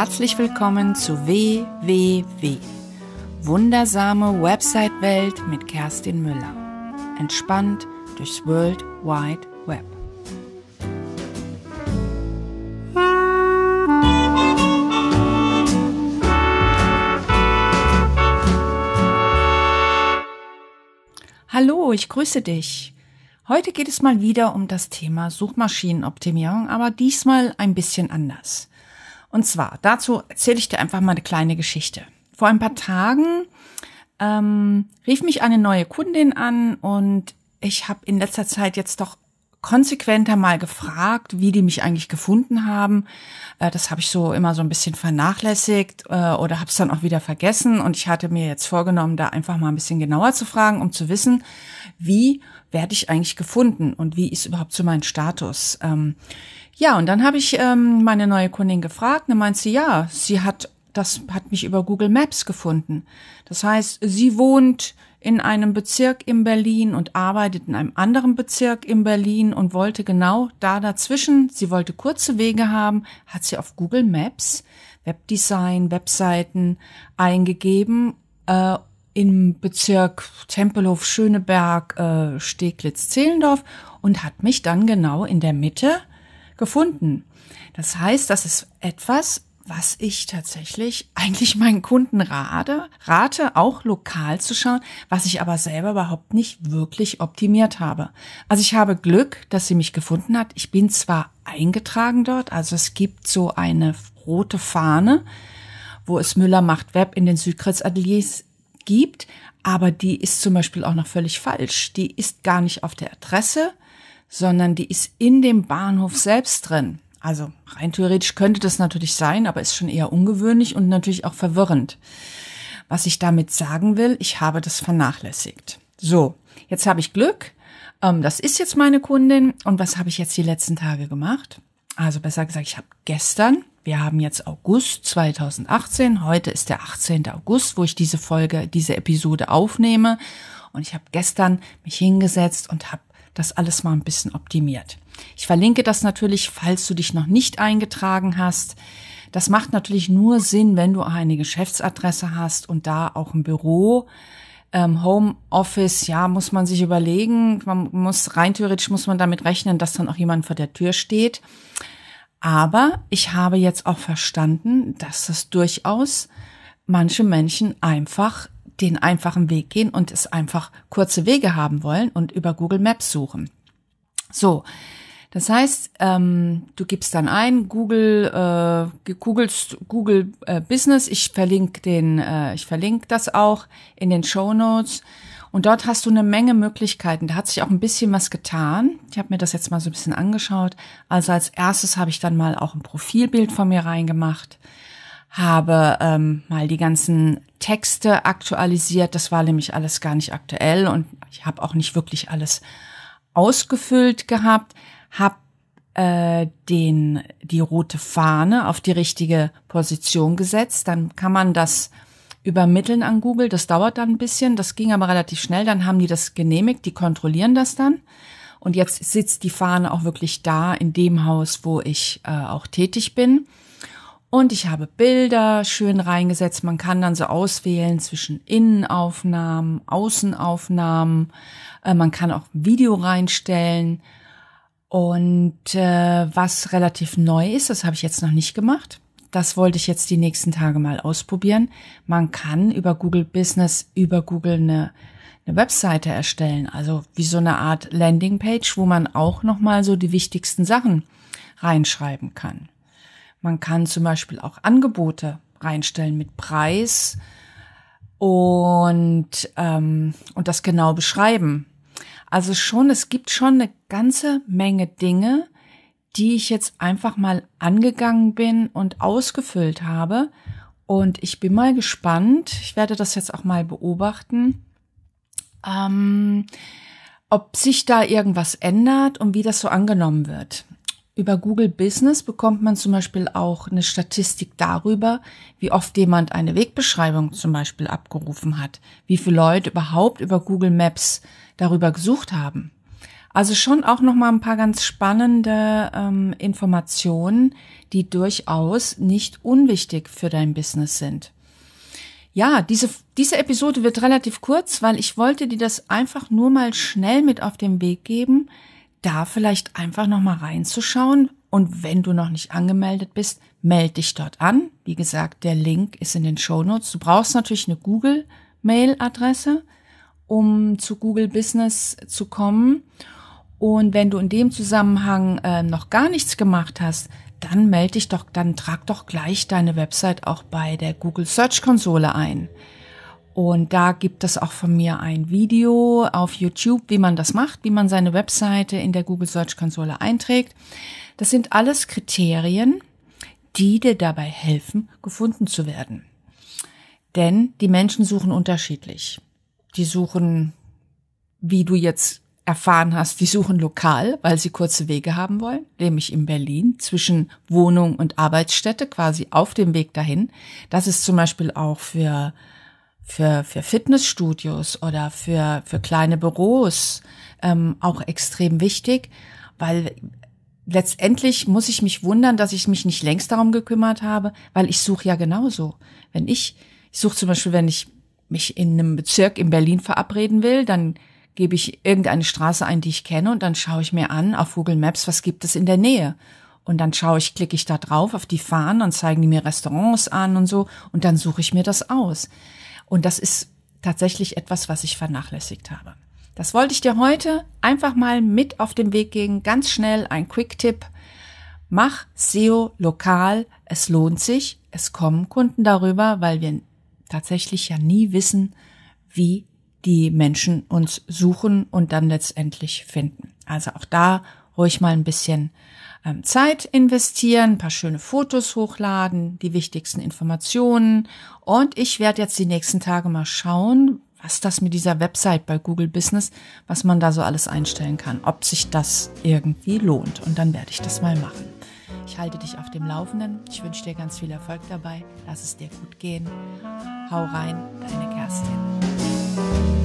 herzlich willkommen zu WWW. Wundersame Website-Welt mit Kerstin Müller. Entspannt durchs World Wide Web. Hallo, ich grüße dich. Heute geht es mal wieder um das Thema Suchmaschinenoptimierung, aber diesmal ein bisschen anders. Und zwar, dazu erzähle ich dir einfach mal eine kleine Geschichte. Vor ein paar Tagen ähm, rief mich eine neue Kundin an und ich habe in letzter Zeit jetzt doch konsequenter mal gefragt, wie die mich eigentlich gefunden haben. Äh, das habe ich so immer so ein bisschen vernachlässigt äh, oder habe es dann auch wieder vergessen. Und ich hatte mir jetzt vorgenommen, da einfach mal ein bisschen genauer zu fragen, um zu wissen, wie werde ich eigentlich gefunden und wie ist überhaupt so mein Status. Ähm, ja, und dann habe ich ähm, meine neue Kundin gefragt und meinte sie, ja, sie hat das hat mich über Google Maps gefunden. Das heißt, sie wohnt in einem Bezirk in Berlin und arbeitet in einem anderen Bezirk in Berlin und wollte genau da dazwischen, sie wollte kurze Wege haben, hat sie auf Google Maps Webdesign, Webseiten eingegeben. Äh, Im Bezirk Tempelhof, Schöneberg, äh, Steglitz, Zehlendorf und hat mich dann genau in der Mitte gefunden. Das heißt, das ist etwas, was ich tatsächlich eigentlich meinen Kunden rate, rate auch lokal zu schauen, was ich aber selber überhaupt nicht wirklich optimiert habe. Also ich habe Glück, dass sie mich gefunden hat. Ich bin zwar eingetragen dort, also es gibt so eine rote Fahne, wo es Müller macht Web in den Südkreuz Ateliers gibt, aber die ist zum Beispiel auch noch völlig falsch. Die ist gar nicht auf der Adresse, sondern die ist in dem Bahnhof selbst drin. Also rein theoretisch könnte das natürlich sein, aber ist schon eher ungewöhnlich und natürlich auch verwirrend. Was ich damit sagen will, ich habe das vernachlässigt. So, jetzt habe ich Glück. Ähm, das ist jetzt meine Kundin. Und was habe ich jetzt die letzten Tage gemacht? Also besser gesagt, ich habe gestern, wir haben jetzt August 2018, heute ist der 18. August, wo ich diese Folge, diese Episode aufnehme. Und ich habe gestern mich hingesetzt und habe das alles mal ein bisschen optimiert. Ich verlinke das natürlich, falls du dich noch nicht eingetragen hast. Das macht natürlich nur Sinn, wenn du eine Geschäftsadresse hast und da auch ein Büro. Ähm, Homeoffice, ja, muss man sich überlegen. Man muss rein theoretisch muss man damit rechnen, dass dann auch jemand vor der Tür steht. Aber ich habe jetzt auch verstanden, dass das durchaus manche Menschen einfach den einfachen Weg gehen und es einfach kurze Wege haben wollen und über Google Maps suchen. So, das heißt, ähm, du gibst dann ein Google, äh, googelst Google äh, Business. Ich verlinke den, äh, ich verlinke das auch in den Show Notes. Und dort hast du eine Menge Möglichkeiten. Da hat sich auch ein bisschen was getan. Ich habe mir das jetzt mal so ein bisschen angeschaut. Also als erstes habe ich dann mal auch ein Profilbild von mir reingemacht, habe ähm, mal die ganzen Texte aktualisiert. Das war nämlich alles gar nicht aktuell und ich habe auch nicht wirklich alles ausgefüllt gehabt habe äh, den die rote Fahne auf die richtige Position gesetzt, dann kann man das übermitteln an Google. Das dauert dann ein bisschen, das ging aber relativ schnell. Dann haben die das genehmigt, die kontrollieren das dann. Und jetzt sitzt die Fahne auch wirklich da in dem Haus, wo ich äh, auch tätig bin. Und ich habe Bilder schön reingesetzt. Man kann dann so auswählen zwischen Innenaufnahmen, Außenaufnahmen. Äh, man kann auch Video reinstellen. Und äh, was relativ neu ist, das habe ich jetzt noch nicht gemacht. Das wollte ich jetzt die nächsten Tage mal ausprobieren. Man kann über Google Business, über Google eine, eine Webseite erstellen, also wie so eine Art Landingpage, wo man auch nochmal so die wichtigsten Sachen reinschreiben kann. Man kann zum Beispiel auch Angebote reinstellen mit Preis und ähm, und das genau beschreiben, also schon, es gibt schon eine ganze Menge Dinge, die ich jetzt einfach mal angegangen bin und ausgefüllt habe. Und ich bin mal gespannt, ich werde das jetzt auch mal beobachten, ähm, ob sich da irgendwas ändert und wie das so angenommen wird. Über Google Business bekommt man zum Beispiel auch eine Statistik darüber, wie oft jemand eine Wegbeschreibung zum Beispiel abgerufen hat, wie viele Leute überhaupt über Google Maps darüber gesucht haben. Also schon auch noch mal ein paar ganz spannende ähm, Informationen, die durchaus nicht unwichtig für dein Business sind. Ja, diese, diese Episode wird relativ kurz, weil ich wollte dir das einfach nur mal schnell mit auf den Weg geben, da vielleicht einfach nochmal reinzuschauen. Und wenn du noch nicht angemeldet bist, melde dich dort an. Wie gesagt, der Link ist in den Show Notes. Du brauchst natürlich eine Google-Mail-Adresse, um zu Google Business zu kommen. Und wenn du in dem Zusammenhang äh, noch gar nichts gemacht hast, dann melde dich doch, dann trag doch gleich deine Website auch bei der Google Search Konsole ein. Und da gibt es auch von mir ein Video auf YouTube, wie man das macht, wie man seine Webseite in der Google Search Konsole einträgt. Das sind alles Kriterien, die dir dabei helfen, gefunden zu werden. Denn die Menschen suchen unterschiedlich. Die suchen, wie du jetzt erfahren hast, die suchen lokal, weil sie kurze Wege haben wollen, nämlich in Berlin zwischen Wohnung und Arbeitsstätte, quasi auf dem Weg dahin. Das ist zum Beispiel auch für für, für Fitnessstudios oder für, für kleine Büros ähm, auch extrem wichtig, weil letztendlich muss ich mich wundern, dass ich mich nicht längst darum gekümmert habe, weil ich suche ja genauso. Wenn ich, ich suche zum Beispiel, wenn ich mich in einem Bezirk in Berlin verabreden will, dann gebe ich irgendeine Straße ein, die ich kenne und dann schaue ich mir an auf Google Maps, was gibt es in der Nähe. Und dann schaue ich, klicke ich da drauf auf die Fahnen, dann zeigen die mir Restaurants an und so und dann suche ich mir das aus. Und das ist tatsächlich etwas, was ich vernachlässigt habe. Das wollte ich dir heute einfach mal mit auf den Weg geben. Ganz schnell ein Quick-Tipp. Mach SEO lokal. Es lohnt sich. Es kommen Kunden darüber, weil wir tatsächlich ja nie wissen, wie die Menschen uns suchen und dann letztendlich finden. Also auch da ruhig mal ein bisschen ähm, Zeit investieren, ein paar schöne Fotos hochladen, die wichtigsten Informationen. Und ich werde jetzt die nächsten Tage mal schauen, was das mit dieser Website bei Google Business, was man da so alles einstellen kann, ob sich das irgendwie lohnt. Und dann werde ich das mal machen. Ich halte dich auf dem Laufenden. Ich wünsche dir ganz viel Erfolg dabei. Lass es dir gut gehen. Hau rein, deine Kerstin.